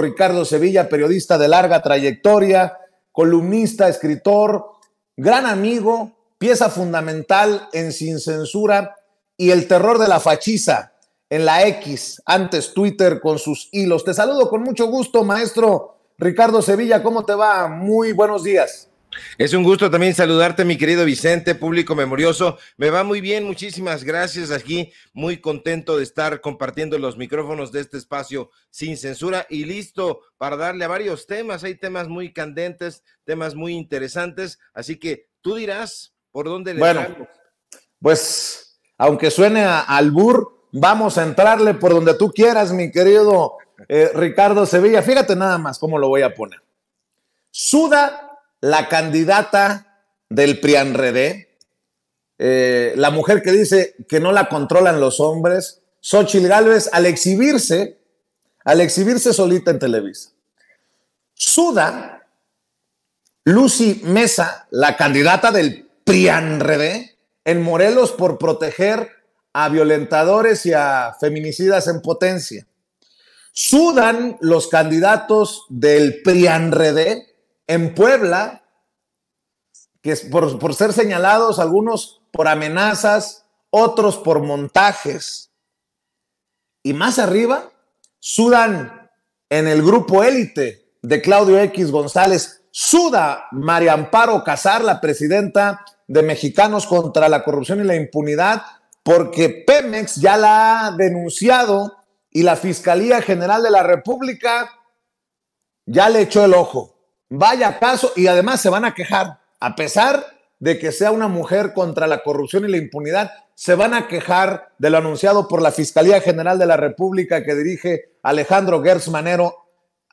Ricardo Sevilla, periodista de larga trayectoria, columnista, escritor, gran amigo, pieza fundamental en Sin Censura y El Terror de la Fachiza en la X, antes Twitter con sus hilos. Te saludo con mucho gusto, maestro Ricardo Sevilla. ¿Cómo te va? Muy buenos días. Es un gusto también saludarte, mi querido Vicente, público memorioso. Me va muy bien, muchísimas gracias aquí. Muy contento de estar compartiendo los micrófonos de este espacio sin censura y listo para darle a varios temas. Hay temas muy candentes, temas muy interesantes, así que tú dirás por dónde le Bueno, pues aunque suene al bur vamos a entrarle por donde tú quieras, mi querido eh, Ricardo Sevilla. Fíjate nada más cómo lo voy a poner. Suda la candidata del Prianredé, eh, la mujer que dice que no la controlan los hombres, Xochitl Gálvez, al exhibirse, al exhibirse solita en Televisa. Suda, Lucy Mesa, la candidata del PRIANRED en Morelos por proteger a violentadores y a feminicidas en potencia. Sudan los candidatos del PRIANRED en Puebla, que es por, ser señalados algunos por amenazas, otros por montajes. Y más arriba, sudan en el grupo élite de Claudio X González, suda María Amparo Casar, la presidenta de Mexicanos contra la Corrupción y la Impunidad, porque Pemex ya la ha denunciado y la Fiscalía General de la República ya le echó el ojo. Vaya caso, y además se van a quejar, a pesar de que sea una mujer contra la corrupción y la impunidad, se van a quejar de lo anunciado por la Fiscalía General de la República que dirige Alejandro Gertz Manero,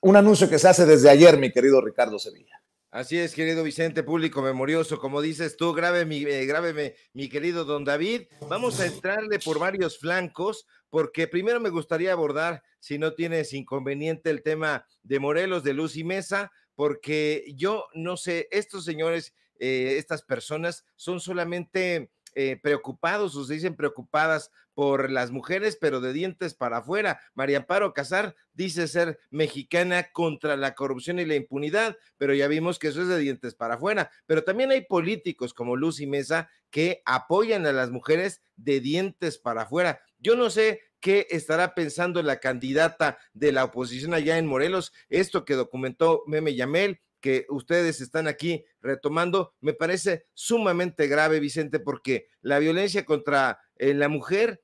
un anuncio que se hace desde ayer, mi querido Ricardo Sevilla. Así es, querido Vicente, público memorioso, como dices tú, grave mi, eh, mi querido don David. Vamos a entrarle por varios flancos, porque primero me gustaría abordar, si no tienes inconveniente, el tema de Morelos, de Luz y Mesa, porque yo no sé, estos señores, eh, estas personas son solamente eh, preocupados o se dicen preocupadas por las mujeres, pero de dientes para afuera. María Amparo Casar dice ser mexicana contra la corrupción y la impunidad, pero ya vimos que eso es de dientes para afuera. Pero también hay políticos como Luz y Mesa que apoyan a las mujeres de dientes para afuera. Yo no sé qué estará pensando la candidata de la oposición allá en Morelos. Esto que documentó Meme Yamel, que ustedes están aquí retomando, me parece sumamente grave, Vicente, porque la violencia contra eh, la mujer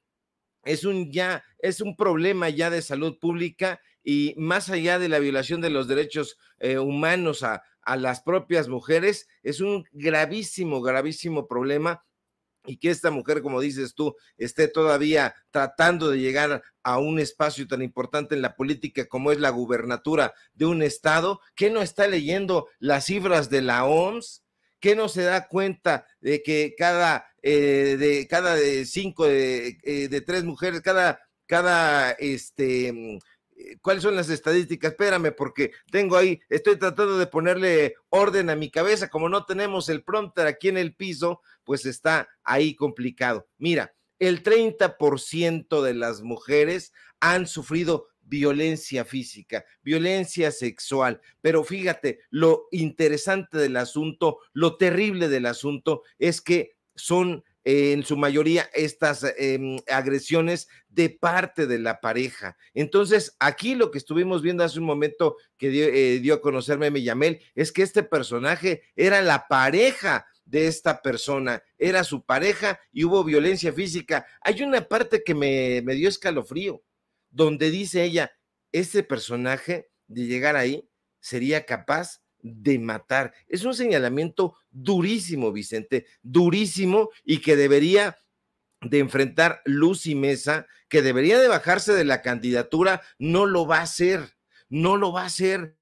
es un ya es un problema ya de salud pública y más allá de la violación de los derechos eh, humanos a, a las propias mujeres, es un gravísimo, gravísimo problema y que esta mujer, como dices tú, esté todavía tratando de llegar a un espacio tan importante en la política como es la gubernatura de un estado, que no está leyendo las cifras de la OMS, que no se da cuenta de que cada, eh, de, cada eh, cinco, eh, de, tres mujeres, cada, cada, este, eh, cuáles son las estadísticas, espérame, porque tengo ahí, estoy tratando de ponerle orden a mi cabeza, como no tenemos el prompter aquí en el piso, pues está ahí complicado. Mira, el 30% de las mujeres han sufrido violencia física, violencia sexual, pero fíjate, lo interesante del asunto, lo terrible del asunto es que son en su mayoría estas em, agresiones de parte de la pareja. Entonces, aquí lo que estuvimos viendo hace un momento que dio, eh, a conocerme Millamel es que este personaje era la pareja de esta persona, era su pareja y hubo violencia física. Hay una parte que me, me dio escalofrío, donde dice ella, este personaje de llegar ahí sería capaz de matar. Es un señalamiento durísimo, Vicente, durísimo y que debería de enfrentar Luz y Mesa, que debería de bajarse de la candidatura, no lo va a hacer, no lo va a hacer,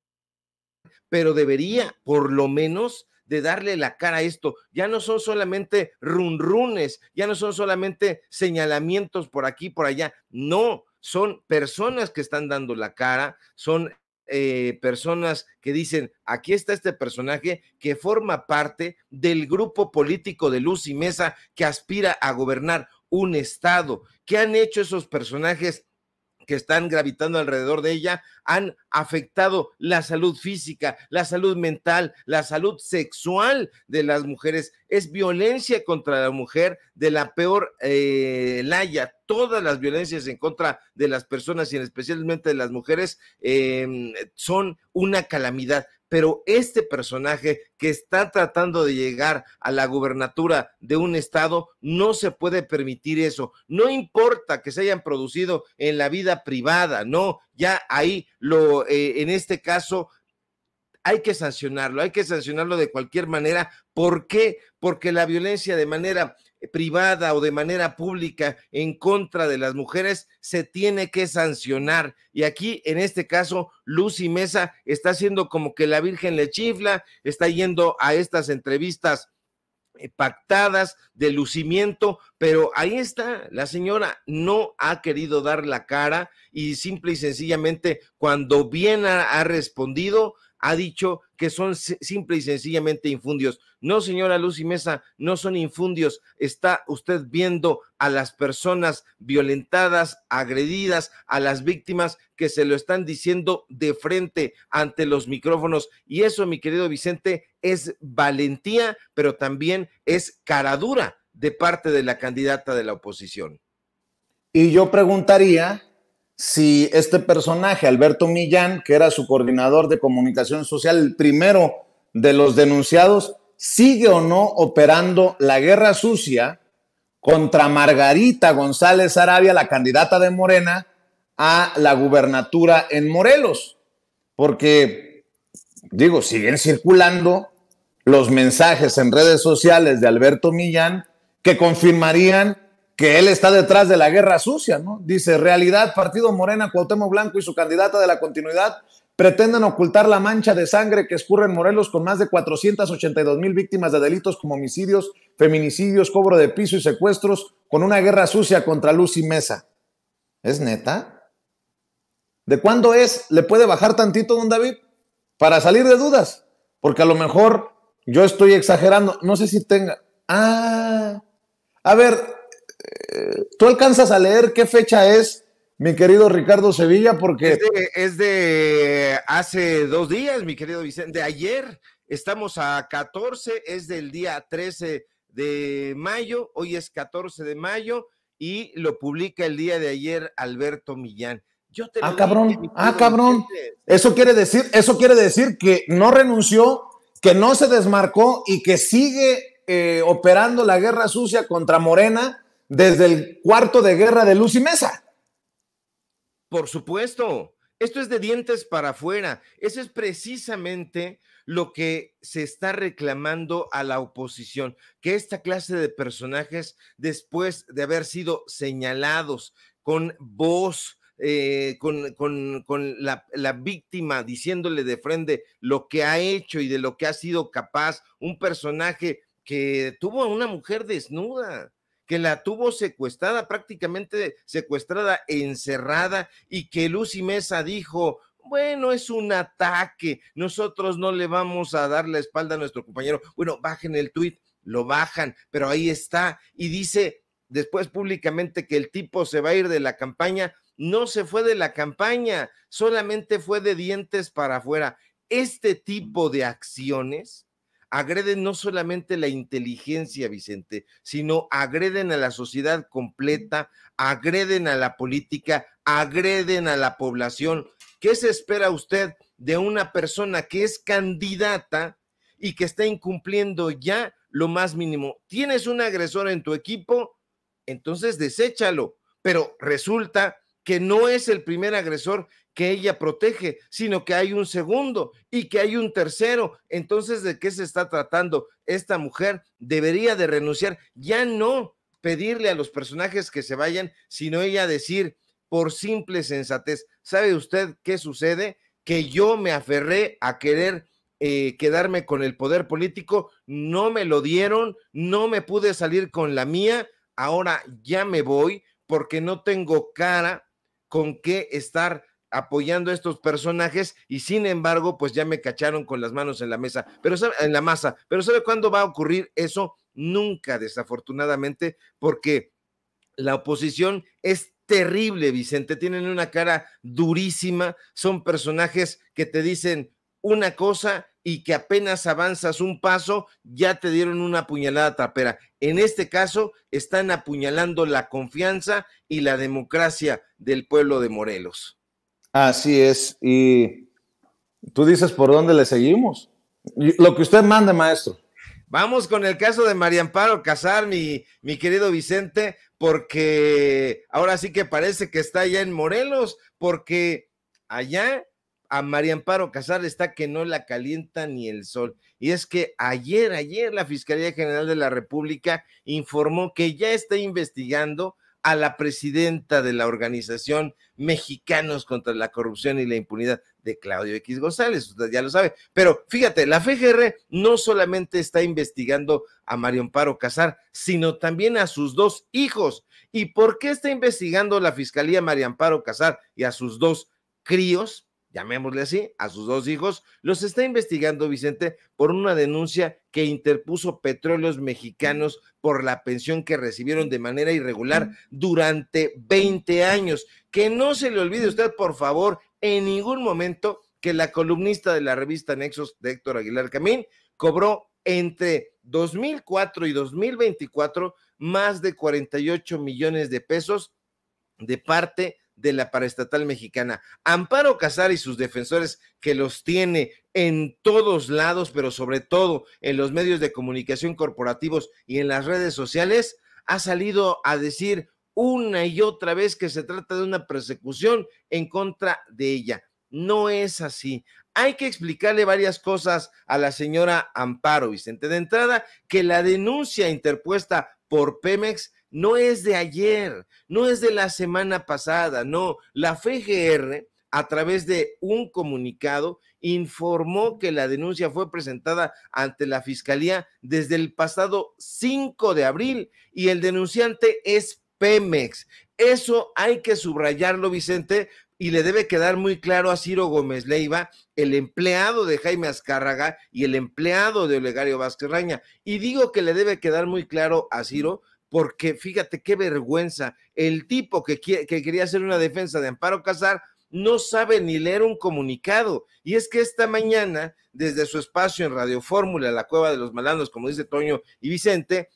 pero debería por lo menos de darle la cara a esto. Ya no son solamente runrunes, ya no son solamente señalamientos por aquí, por allá, no, son personas que están dando la cara, son eh, personas que dicen, aquí está este personaje que forma parte del grupo político de Luz y Mesa que aspira a gobernar un estado. ¿Qué han hecho esos personajes que están gravitando alrededor de ella han afectado la salud física, la salud mental, la salud sexual de las mujeres. Es violencia contra la mujer de la peor eh, laya. Todas las violencias en contra de las personas y especialmente de las mujeres em, son una calamidad pero este personaje que está tratando de llegar a la gubernatura de un estado no se puede permitir eso. No importa que se hayan producido en la vida privada, no, ya ahí lo, eh, en este caso, hay que sancionarlo, hay que sancionarlo de cualquier manera. ¿Por qué? Porque la violencia de manera privada o de manera pública en contra de las mujeres se tiene que sancionar. Y aquí, en este caso, Lucy Mesa está haciendo como que la Virgen le chifla, está yendo a estas entrevistas eh, pactadas de lucimiento, pero ahí está, la señora no ha querido dar la cara y simple y sencillamente cuando bien ha, ha respondido, ha dicho que son simple y sencillamente infundios. No, señora Luz y Mesa, no son infundios. Está usted viendo a las personas violentadas, agredidas, a las víctimas que se lo están diciendo de frente ante los micrófonos. Y eso, mi querido Vicente, es valentía, pero también es caradura de parte de la candidata de la oposición. Y yo preguntaría, si este personaje, Alberto Millán, que era su coordinador de comunicación social, el primero de los denunciados, sigue o no operando la guerra sucia contra Margarita González Arabia, la candidata de Morena a la gubernatura en Morelos. Porque, digo, siguen circulando los mensajes en redes sociales de Alberto Millán que confirmarían que él está detrás de la guerra sucia, ¿no? Dice, realidad, Partido Morena, Cuauhtémoc Blanco y su candidata de la continuidad pretenden ocultar la mancha de sangre que escurre en Morelos con más de 482 mil víctimas de delitos como homicidios, feminicidios, cobro de piso y secuestros, con una guerra sucia contra Luz y Mesa. ¿Es neta? ¿De cuándo es? ¿Le puede bajar tantito, don David? Para salir de dudas, porque a lo mejor yo estoy exagerando, no sé si tenga... Ah, a ver, ¿Tú alcanzas a leer qué fecha es, mi querido Ricardo Sevilla? Porque. Es de, hace dos días, mi querido Vicente. De ayer estamos a 14, es del día 13 de mayo, hoy es 14 de mayo, y lo publica el día de ayer Alberto Millán. ah, cabrón, ah, cabrón. Eso quiere decir, eso quiere decir que no renunció, que no se desmarcó y que sigue eh, operando la guerra sucia contra Morena desde el cuarto de guerra de Luz y Mesa. Por supuesto, esto es de dientes para afuera. Eso es precisamente lo que se está reclamando a la oposición, que esta clase de personajes, después de haber sido señalados con voz, eh, con, la, la, víctima diciéndole de frente lo que ha hecho y de lo que ha sido capaz, un personaje que tuvo a una mujer desnuda, que la tuvo secuestrada, prácticamente secuestrada, encerrada, y que Lucy Mesa dijo, bueno, es un ataque, nosotros no le vamos a dar la espalda a nuestro compañero. Bueno, bajen el tuit, lo bajan, pero ahí está, y dice después públicamente que el tipo se va a ir de la campaña. No se fue de la campaña, solamente fue de dientes para afuera. Este tipo de acciones agreden no solamente la inteligencia, Vicente, sino agreden a la sociedad completa, agreden a la política, agreden a la población. ¿Qué se espera usted de una persona que es candidata y que está incumpliendo ya lo más mínimo? Tienes un agresor en tu equipo, entonces deséchalo, pero resulta que no es el primer agresor que ella protege, sino que hay un segundo y que hay un tercero. Entonces, ¿de qué se está tratando? Esta mujer debería de renunciar, ya no pedirle a los personajes que se vayan, sino ella decir por simple sensatez, ¿sabe usted qué sucede? Que yo me aferré a querer eh, quedarme con el poder político, no me lo dieron, no me pude salir con la mía, ahora ya me voy porque no tengo cara con qué estar apoyando a estos personajes y sin embargo, pues ya me cacharon con las manos en la mesa, pero en la masa. Pero ¿sabe cuándo va a ocurrir eso? Nunca, desafortunadamente, porque la oposición es terrible, Vicente. Tienen una cara durísima, son personajes que te dicen una cosa y que apenas avanzas un paso, ya te dieron una puñalada trapera. En este caso, están apuñalando la confianza y la democracia del pueblo de Morelos. Así es. Y tú dices por dónde le seguimos. Lo que usted mande, maestro. Vamos con el caso de María Amparo Casar, mi, mi querido Vicente, porque ahora sí que parece que está allá en Morelos, porque allá a María Amparo Casar está que no la calienta ni el sol. Y es que ayer, ayer la Fiscalía General de la República informó que ya está investigando a la presidenta de la organización Mexicanos contra la Corrupción y la Impunidad de Claudio X González, usted ya lo sabe. Pero fíjate, la FGR no solamente está investigando a María Amparo Casar, sino también a sus dos hijos. ¿Y por qué está investigando la Fiscalía María Amparo Casar y a sus dos críos? llamémosle así, a sus dos hijos, los está investigando Vicente por una denuncia que interpuso Petróleos Mexicanos por la pensión que recibieron de manera irregular durante 20 años. Que no se le olvide usted, por favor, en ningún momento que la columnista de la revista Nexos de Héctor Aguilar Camín cobró entre 2004 y 2024 más de 48 millones de pesos de parte de la paraestatal mexicana. Amparo Casar y sus defensores que los tiene en todos lados, pero sobre todo en los medios de comunicación corporativos y en las redes sociales, ha salido a decir una y otra vez que se trata de una persecución en contra de ella. No es así. Hay que explicarle varias cosas a la señora Amparo Vicente. De entrada, que la denuncia interpuesta por Pemex no es de ayer, no es de la semana pasada, no. La FGR, a través de un comunicado, informó que la denuncia fue presentada ante la Fiscalía desde el pasado 5 de abril y el denunciante es Pemex. Eso hay que subrayarlo, Vicente, y le debe quedar muy claro a Ciro Gómez Leiva, el empleado de Jaime Azcárraga y el empleado de Olegario Vázquez Raña. Y digo que le debe quedar muy claro a Ciro porque fíjate qué vergüenza, el tipo que, quería hacer una defensa de Amparo Casar no sabe ni leer un comunicado. Y es que esta mañana, desde su espacio en Radio Fórmula, la cueva de los malandros, como dice Toño y Vicente,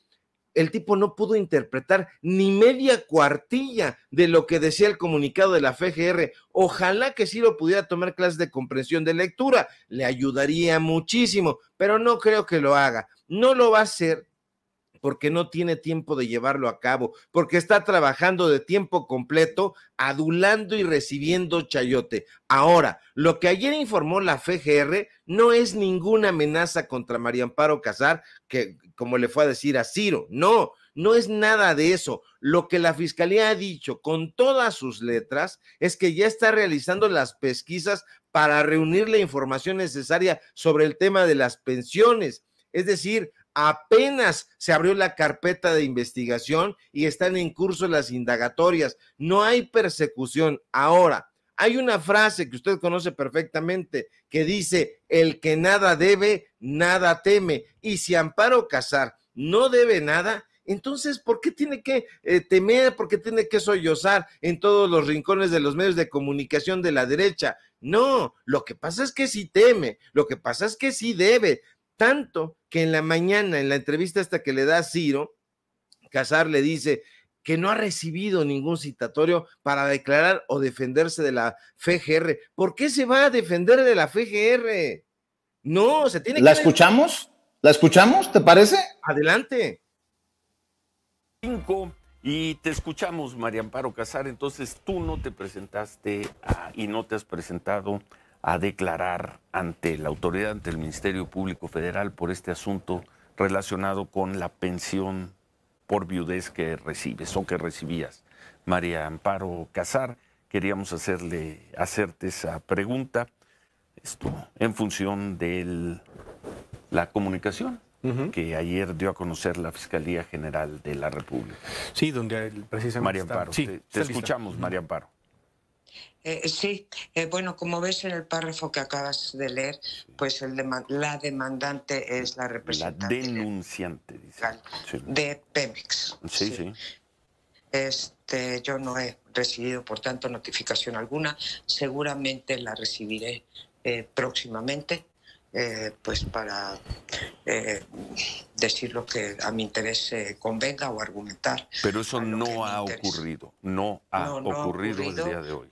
el tipo no pudo interpretar ni media cuartilla de lo que decía el comunicado de la FGR. Ojalá que sí lo pudiera tomar clases de comprensión de lectura, le ayudaría muchísimo, pero no creo que lo haga. No lo va a hacer porque no tiene tiempo de llevarlo a cabo, porque está trabajando de tiempo completo, adulando y recibiendo chayote. Ahora, lo que ayer informó la FGR no es ninguna amenaza contra María Amparo Casar, que como le fue a decir a Ciro, no, no es nada de eso. Lo que la Fiscalía ha dicho con todas sus letras es que ya está realizando las pesquisas para reunir la información necesaria sobre el tema de las pensiones. Es decir, Apenas se abrió la carpeta de investigación y están en curso las indagatorias. No hay persecución. Ahora, hay una frase que usted conoce perfectamente que dice, el que nada debe, nada teme. Y si Amparo Casar no debe nada, entonces, ¿por qué tiene que eh, temer? ¿Por qué tiene que sollozar en todos los rincones de los medios de comunicación de la derecha? No, lo que pasa es que sí teme, lo que pasa es que sí debe, tanto que en la mañana, en la entrevista hasta que le da a Ciro, Casar le dice que no ha recibido ningún citatorio para declarar o defenderse de la FGR. ¿Por qué se va a defender de la FGR? No, se tiene que... ¿La escuchamos? ¿La escuchamos? ¿Te parece? Adelante. Cinco. Y te escuchamos, María Amparo Casar. Entonces tú no te presentaste y no te has presentado a declarar ante la autoridad, ante el Ministerio Público Federal por este asunto relacionado con la pensión por viudez que recibes o que recibías. María Amparo Casar, queríamos hacerle, hacerte esa pregunta, esto en función de la comunicación que ayer dio a conocer la Fiscalía General de la República. Sí, donde precisamente... María Amparo, Sí, te escuchamos, María Amparo. Eh, sí, eh, bueno, como ves en el párrafo que acabas de leer, pues el la demandante es la representante. denunciante, dice. De Pemex. Sí, sí. Este, yo no he recibido, por tanto, notificación alguna. Seguramente la recibiré eh, próximamente. pues para decir lo que a mi interés convenga o argumentar. Pero eso no ha ocurrido, no ha ocurrido el día de hoy.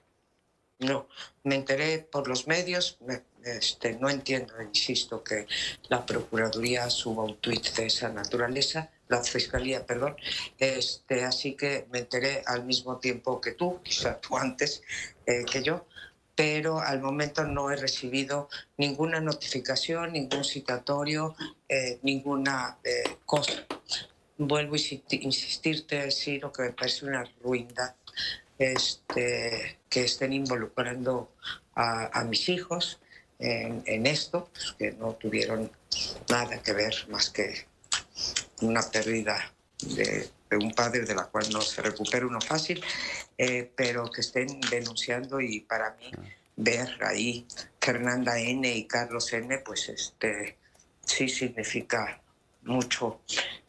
No, me enteré por los medios, este, no entiendo, insisto, que la Procuraduría suba un tuit de esa naturaleza, la Fiscalía, perdón, este, así que me enteré al mismo tiempo que tú, quizá tú antes eh, que yo, pero al momento no he recibido ninguna notificación, ningún citatorio, eh, ninguna eh, cosa. Vuelvo a insistirte, lo que me parece una ruindad este, que estén involucrando a, mis hijos en, esto, pues, que no tuvieron nada que ver más que una pérdida de, un padre de la cual no se recupera uno fácil, eh, pero que estén denunciando y para mí ah. ver ahí Fernanda N y Carlos N, pues este sí significa mucho.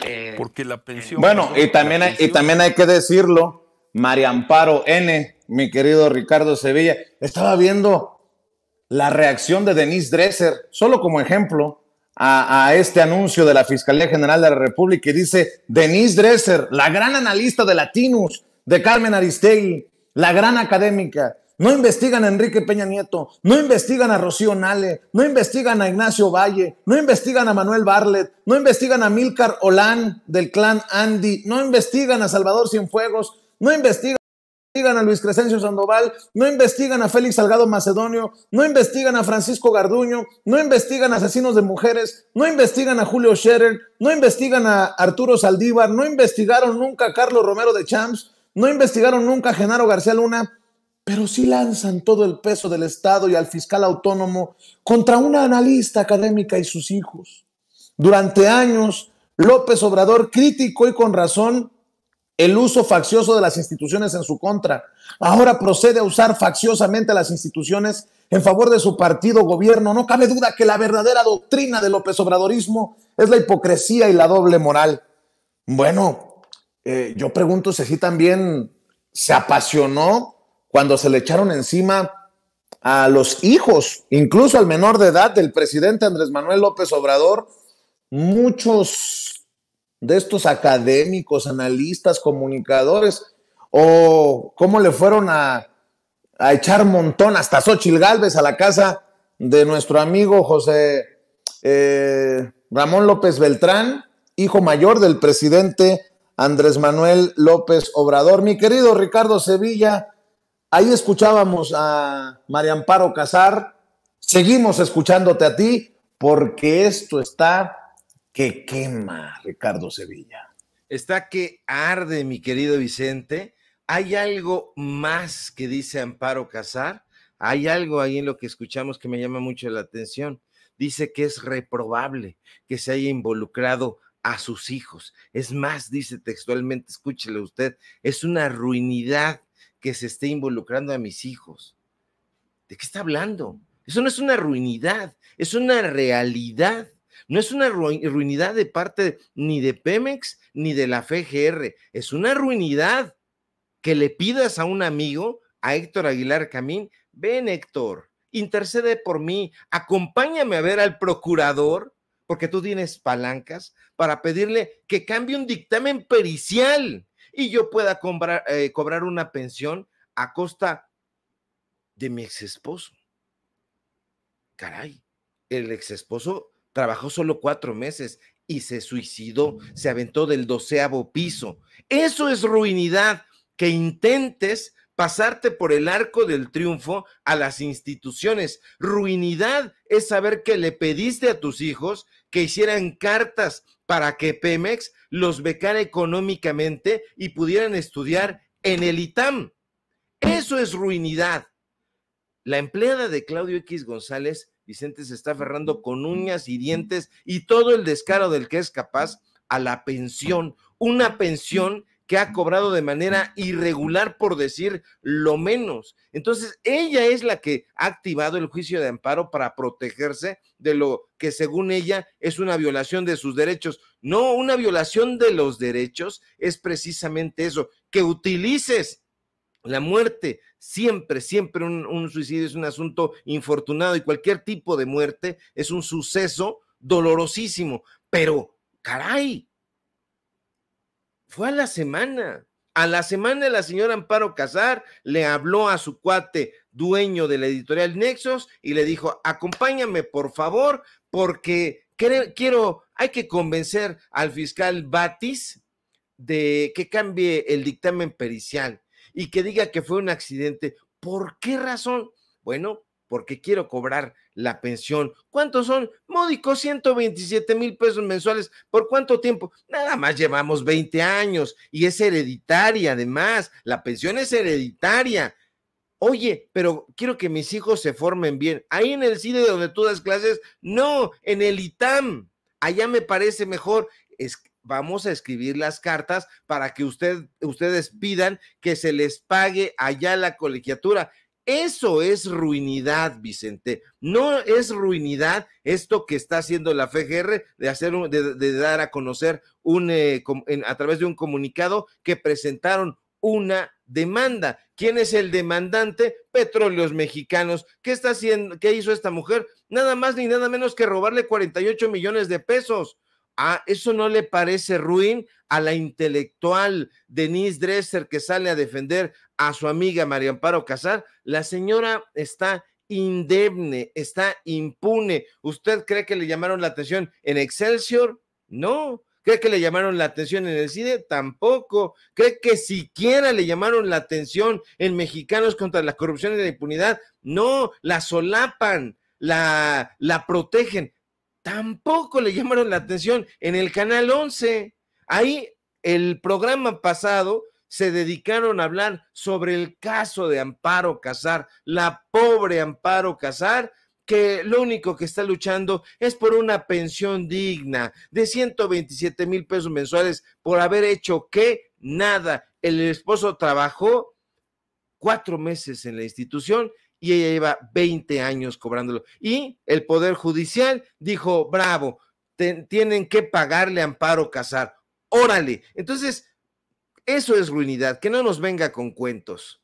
Eh, Porque la pensión... Bueno, y también, y también hay que decirlo, María Amparo N, mi querido Ricardo Sevilla. Estaba viendo la reacción de Denise Dresser, solo como ejemplo, a, este anuncio de la Fiscalía General de la República y dice, Denise Dresser, la gran analista de Latinos, de Carmen Aristegui, la gran académica. No investigan a Enrique Peña Nieto, no investigan a Rocío Nale, no investigan a Ignacio Valle, no investigan a Manuel Barlet, no investigan a Milcar Olán del clan Andy, no investigan a Salvador Cienfuegos, no investigan a Luis Crescencio Sandoval, no investigan a Félix Salgado Macedonio, no investigan a Francisco Garduño, no investigan a asesinos de mujeres, no investigan a Julio Scherer, no investigan a Arturo Saldívar, no investigaron nunca a Carlos Romero de Champs, no investigaron nunca a Genaro García Luna, pero sí lanzan todo el peso del Estado y al fiscal autónomo contra una analista académica y sus hijos. Durante años, López Obrador, crítico y con razón, el uso faccioso de las instituciones en su contra. Ahora procede a usar facciosamente las instituciones en favor de su partido gobierno. No cabe duda que la verdadera doctrina de López Obradorismo es la hipocresía y la doble moral. Bueno, eh, yo pregunto si así también se apasionó cuando se le echaron encima a los hijos, incluso al menor de edad del presidente Andrés Manuel López Obrador, muchos de estos académicos, analistas, comunicadores, o cómo le fueron a, echar montón hasta Xochil Galvez a la casa de nuestro amigo José eh, Ramón López Beltrán, hijo mayor del presidente Andrés Manuel López Obrador. Mi querido Ricardo Sevilla, ahí escuchábamos a María Amparo Casar, seguimos escuchándote a ti, porque esto está que quema, Ricardo Sevilla. Está que arde, mi querido Vicente. ¿Hay algo más que dice Amparo Casar? Hay algo ahí en lo que escuchamos que me llama mucho la atención. Dice que es reprobable que se haya involucrado a sus hijos. Es más, dice textualmente, escúchelo usted, es una ruinidad que se esté involucrando a mis hijos. ¿De qué está hablando? Eso no es una ruinidad, es una realidad no es una ruinidad de parte ni de Pemex ni de la FGR. Es una ruinidad que le pidas a un amigo, a Héctor Aguilar Camín, ven Héctor, intercede por mí, acompáñame a ver al procurador, porque tú tienes palancas, para pedirle que cambie un dictamen pericial y yo pueda cobrar, eh, cobrar una pensión a costa de mi ex esposo. Caray, el ex esposo trabajó solo cuatro meses y se suicidó, se aventó del doceavo piso. Eso es ruinidad, que intentes pasarte por el arco del triunfo a las instituciones. Ruinidad es saber que le pediste a tus hijos que hicieran cartas para que Pemex los becara económicamente y pudieran estudiar en el ITAM. Eso es ruinidad. La empleada de Claudio X González Vicente se está aferrando con uñas y dientes y todo el descaro del que es capaz a la pensión, una pensión que ha cobrado de manera irregular, por decir lo menos. Entonces, ella es la que ha activado el juicio de amparo para protegerse de lo que, según ella, es una violación de sus derechos. No, una violación de los derechos es precisamente eso, que utilices la muerte, siempre, siempre un, suicidio es un asunto infortunado y cualquier tipo de muerte es un suceso dolorosísimo. Pero, caray, fue a la semana. A la semana la señora Amparo Casar le habló a su cuate dueño de la editorial Nexos y le dijo, acompáñame por favor porque quiero, hay que convencer al fiscal Batis de que cambie el dictamen pericial y que diga que fue un accidente. ¿Por qué razón? Bueno, porque quiero cobrar la pensión. ¿Cuántos son? módico, 127 mil pesos mensuales. ¿Por cuánto tiempo? Nada más llevamos 20 años y es hereditaria además. La pensión es hereditaria. Oye, pero quiero que mis hijos se formen bien. Ahí en el CIDE donde tú das clases, no, en el ITAM. Allá me parece mejor. Es, vamos a escribir las cartas para que usted, ustedes pidan que se les pague allá la colegiatura. Eso es ruinidad, Vicente. No es ruinidad esto que está haciendo la FGR de hacer de, dar a conocer un eh, a través de un comunicado que presentaron una demanda. ¿Quién es el demandante? Petróleos Mexicanos. ¿Qué está haciendo? ¿Qué hizo esta mujer? Nada más ni nada menos que robarle 48 millones de pesos. Ah, eso no le parece ruin a la intelectual Denise Dresser que sale a defender a su amiga María Amparo Casar. La señora está indemne, está impune. ¿Usted cree que le llamaron la atención en Excelsior? No. ¿Cree que le llamaron la atención en el CIDE? Tampoco. ¿Cree que siquiera le llamaron la atención en Mexicanos contra la corrupción y la impunidad? No, la solapan, la, la protegen tampoco le llamaron la atención en el Canal 11. Ahí el programa pasado se dedicaron a hablar sobre el caso de Amparo Casar, la pobre Amparo Casar, que lo único que está luchando es por una pensión digna de 127 mil pesos mensuales por haber hecho que nada. El esposo trabajó cuatro meses en la institución y ella lleva 20 años cobrándolo. Y el Poder Judicial dijo, bravo, tienen que pagarle Amparo Casar. Órale. Entonces, eso es ruinidad, que no nos venga con cuentos.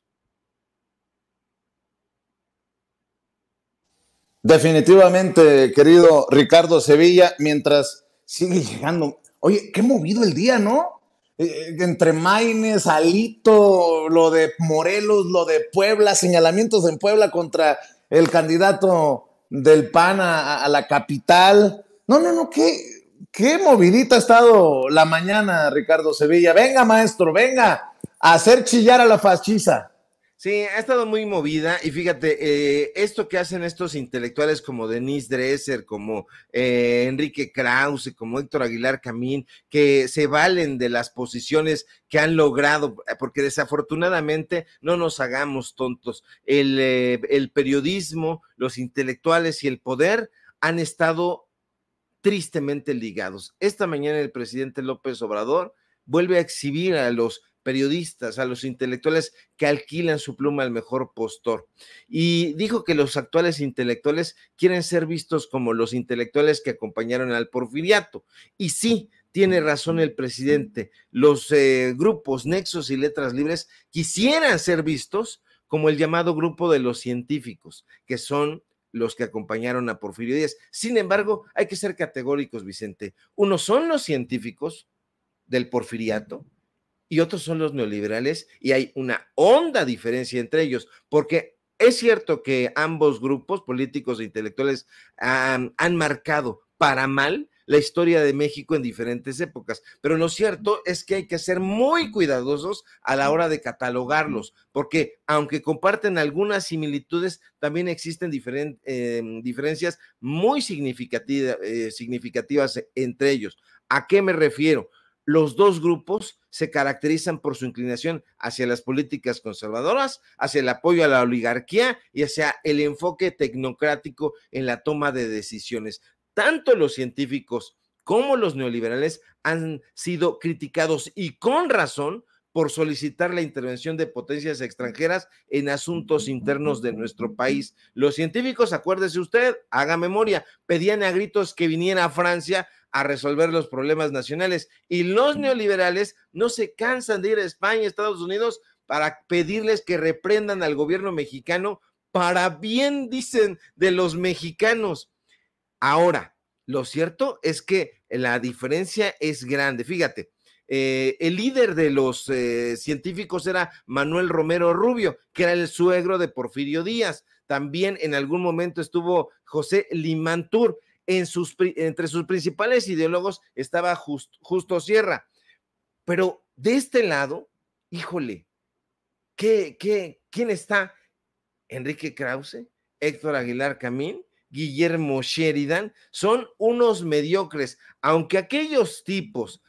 Definitivamente, querido Ricardo Sevilla, mientras sigue llegando. Oye, qué movido el día, ¿no? Eh, eh, entre Maines, Alito, lo de Morelos, lo de Puebla, señalamientos en Puebla contra el candidato del PAN a, la capital. No, no, no, qué, qué movidita ha estado la mañana, Ricardo Sevilla. Venga, maestro, venga a hacer chillar a la fascista. Sí, ha estado muy movida y fíjate, eh, esto que hacen estos intelectuales como Denise Dresser, como eh, Enrique Krause, como Héctor Aguilar Camín, que se valen de las posiciones que han logrado, eh, porque desafortunadamente no nos hagamos tontos, el periodismo, los intelectuales y el poder han estado tristemente ligados. Esta mañana el presidente López Obrador vuelve a exhibir a los periodistas, a los intelectuales que alquilan su pluma al mejor postor. Y dijo que los actuales intelectuales quieren ser vistos como los intelectuales que acompañaron al porfiriato. Y sí, tiene razón el presidente, los eh, grupos Nexos y Letras Libres quisieran ser vistos como el llamado grupo de los científicos, que son los que acompañaron a Porfirio Díaz. Sin embargo, hay que ser categóricos, Vicente. Uno son los científicos del porfiriato, y otros son los neoliberales y hay una honda diferencia entre ellos, porque es cierto que ambos grupos políticos e intelectuales han marcado para mal la historia de México en diferentes épocas. Pero lo cierto es que hay que ser muy cuidadosos a la hora de catalogarlos, porque aunque comparten algunas similitudes, también existen em, diferencias muy eh, significativas entre ellos. ¿A qué me refiero? Los dos grupos se caracterizan por su inclinación hacia las políticas conservadoras, hacia el apoyo a la oligarquía y hacia el enfoque tecnocrático en la toma de decisiones. Tanto los científicos como los neoliberales han sido criticados y con razón por solicitar la intervención de potencias extranjeras en asuntos internos de nuestro país. Los científicos, acuérdese usted, haga memoria, pedían a gritos que viniera a Francia a resolver los problemas nacionales. Y los neoliberales no se cansan de ir a España, Estados Unidos, para pedirles que reprendan al gobierno mexicano para bien, dicen, de los mexicanos. Ahora, lo cierto es que la diferencia es grande. Fíjate, eh, el líder de los eh, científicos era Manuel Romero Rubio, que era el suegro de Porfirio Díaz. También en algún momento estuvo José Limantur entre sus principales ideólogos estaba Justo Sierra. Pero de este lado, híjole, ¿qué, quién está? Enrique Krause, Héctor Aguilar Camín, Guillermo Sheridan, son unos mediocres, aunque aquellos tipos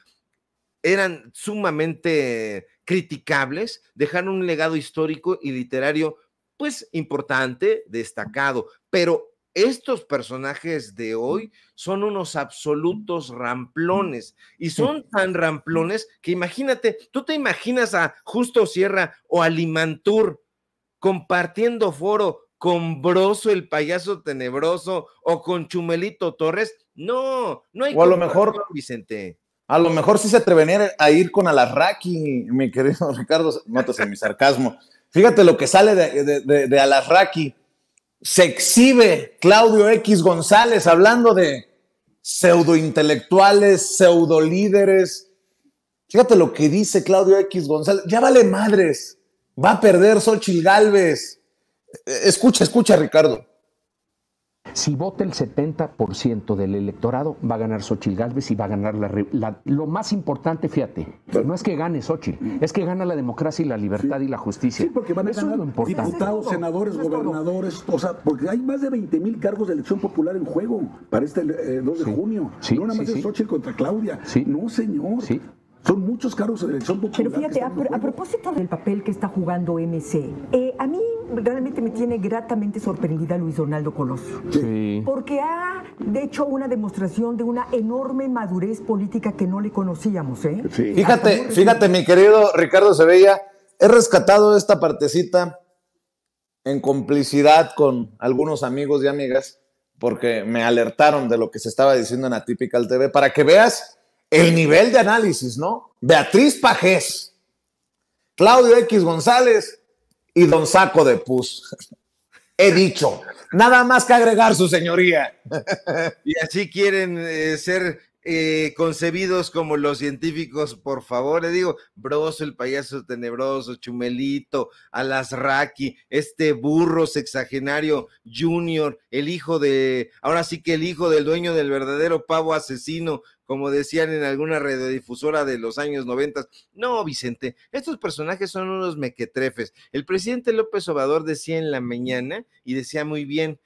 eran sumamente criticables, dejaron un legado histórico y literario, pues importante, destacado, pero estos personajes de hoy son unos absolutos ramplones y son tan ramplones que imagínate, tú te imaginas a Justo Sierra o a Limantur compartiendo foro con Broso el payaso tenebroso o con Chumelito Torres. No, no hay. O a lo mejor, Vicente. A lo mejor sí se atreven a ir con Alarraqui, mi querido Ricardo, notas en mi sarcasmo. Fíjate lo que sale de, de, de Alarraqui se exhibe Claudio X González hablando de pseudointelectuales, pseudolíderes. Fíjate lo que dice Claudio X González. Ya vale madres. Va a perder Xochitl Galvez. E, escucha, escucha, Ricardo. Si vota el 70% del electorado, va a ganar Xochitl Galvez y va a ganar la, lo más importante, fíjate, no es que gane Xochitl, es que gana la democracia y la libertad y la justicia. Sí, porque van a ganar diputados, senadores, gobernadores, o sea, porque hay más de 20 mil cargos de elección popular en juego para este 2 eh, de junio. no nada más es Xochitl contra Claudia. No, señor. Son muchos cargos de elección popular. Pero fíjate, a, propósito del papel que está jugando MC, eh, a mí realmente me tiene gratamente sorprendida Luis Donaldo Coloso. Sí. Porque ha de hecho una demostración de una enorme madurez política que no le conocíamos. ¿eh? Fíjate, fíjate, mi querido Ricardo Sevilla, he rescatado esta partecita en complicidad con algunos amigos y amigas, porque me alertaron de lo que se estaba diciendo en al TV, para que veas el nivel de análisis, ¿no? Beatriz Pajés, Claudio X González y Don Saco de Pus. He dicho, nada más que agregar su señoría. Y así quieren eh, ser eh, concebidos como los científicos, por favor, le digo, Broso, el payaso tenebroso, Chumelito, Alasraki, este burro sexagenario Junior, el hijo de, ahora sí que el hijo del dueño del verdadero pavo asesino, como decían en alguna radiodifusora de los años noventas. No, Vicente, estos personajes son unos mequetrefes. El presidente López Obrador decía en la mañana y decía muy bien,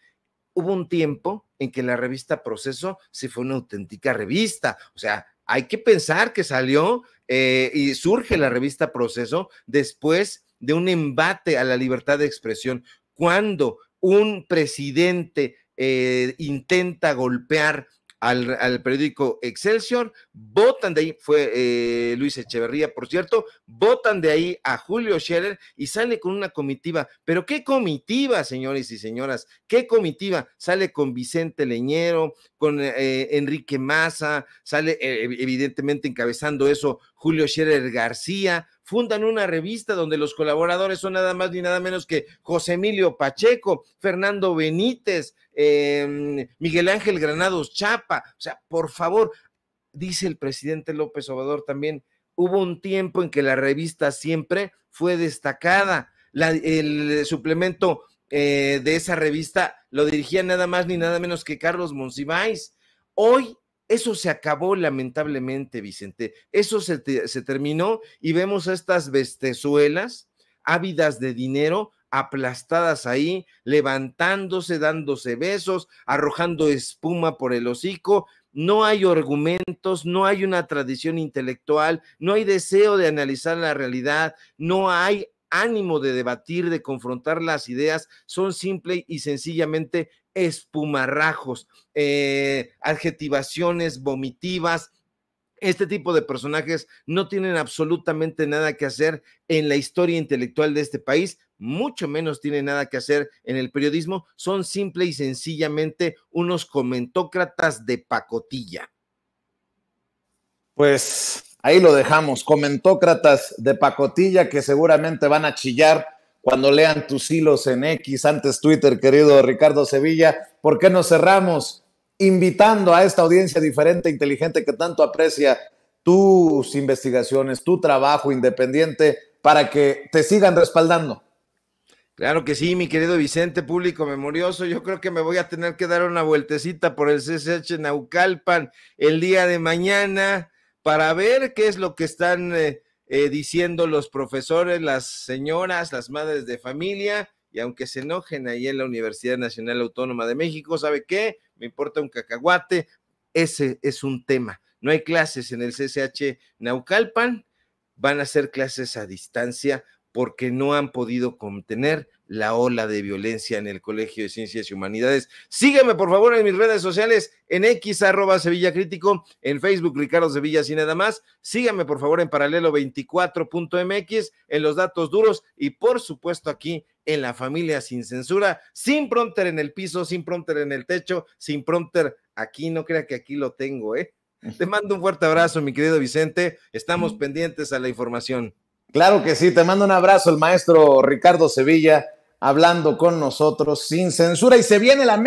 hubo un tiempo en que la revista Proceso se fue una auténtica revista, o sea, hay que pensar que salió eh, y surge la revista Proceso después de un embate a la libertad de expresión, cuando un presidente eh, intenta golpear al, al periódico Excelsior, votan de ahí, fue eh, Luis Echeverría, por cierto, votan de ahí a Julio Scherer y sale con una comitiva. Pero qué comitiva, señores y señoras, qué comitiva. Sale con Vicente Leñero, con eh, Enrique Maza, sale eh, evidentemente encabezando eso Julio Scherer García, fundan una revista donde los colaboradores son nada más ni nada menos que José Emilio Pacheco, Fernando Benítez, em, Miguel Ángel Granados Chapa. O sea, por favor, dice el presidente López Obrador también, hubo un tiempo en que la revista siempre fue destacada. el suplemento eh, de esa revista lo dirigía nada más ni nada menos que Carlos Monsiváis. Hoy eso se acabó lamentablemente, Vicente. Eso se, terminó y vemos a estas bestezuelas ávidas de dinero aplastadas ahí, levantándose, dándose besos, arrojando espuma por el hocico. No hay argumentos, no hay una tradición intelectual, no hay deseo de analizar la realidad, no hay ánimo de debatir, de confrontar las ideas, son simple y sencillamente espumarrajos, eh, adjetivaciones vomitivas, este tipo de personajes no tienen absolutamente nada que hacer en la historia intelectual de este país, mucho menos tienen nada que hacer en el periodismo, son simple y sencillamente unos comentócratas de pacotilla. Pues ahí lo dejamos, comentócratas de pacotilla que seguramente van a chillar cuando lean tus hilos en X, antes Twitter, querido Ricardo Sevilla. ¿Por qué nos cerramos invitando a esta audiencia diferente, e inteligente, que tanto aprecia tus investigaciones, tu trabajo independiente, para que te sigan respaldando? Claro que sí, mi querido Vicente, público memorioso. Yo creo que me voy a tener que dar una vueltecita por el CCH Naucalpan el día de mañana para ver qué es lo que están eh, eh, diciendo los profesores, las señoras, las madres de familia, y aunque se enojen ahí en la Universidad Nacional Autónoma de México, ¿sabe qué? Me importa un cacahuate, ese es un tema. No hay clases en el CCH Naucalpan, van a ser clases a distancia porque no han podido contener la ola de violencia en el Colegio de Ciencias y Humanidades. Sígueme, por favor, en mis redes sociales, en X, Sevilla Crítico, en Facebook, Ricardo Sevilla, y nada más. Sígueme, por favor, en paralelo24.mx, en los datos duros y, por supuesto, aquí en la familia sin censura, sin prompter en el piso, sin prompter en el techo, sin prompter aquí. No crea que aquí lo tengo, ¿eh? Te mando un fuerte abrazo, mi querido Vicente. Estamos pendientes a la información. Claro que sí, te mando un abrazo el maestro Ricardo Sevilla hablando con nosotros sin censura y se viene la